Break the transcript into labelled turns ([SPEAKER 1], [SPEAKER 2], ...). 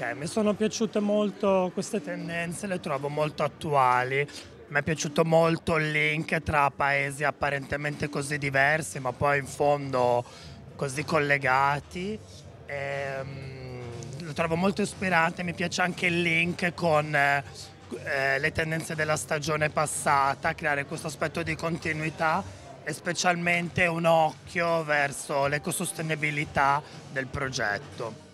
[SPEAKER 1] Ok, mi sono piaciute molto queste tendenze, le trovo molto attuali. Mi è piaciuto molto il link tra paesi apparentemente così diversi, ma poi in fondo così collegati. Ehm, lo trovo molto ispirante, mi piace anche il link con eh, eh le tendenze della stagione passata, creare questo aspetto di continuità e specialmente un occhio verso l'ecosostenibilità del progetto.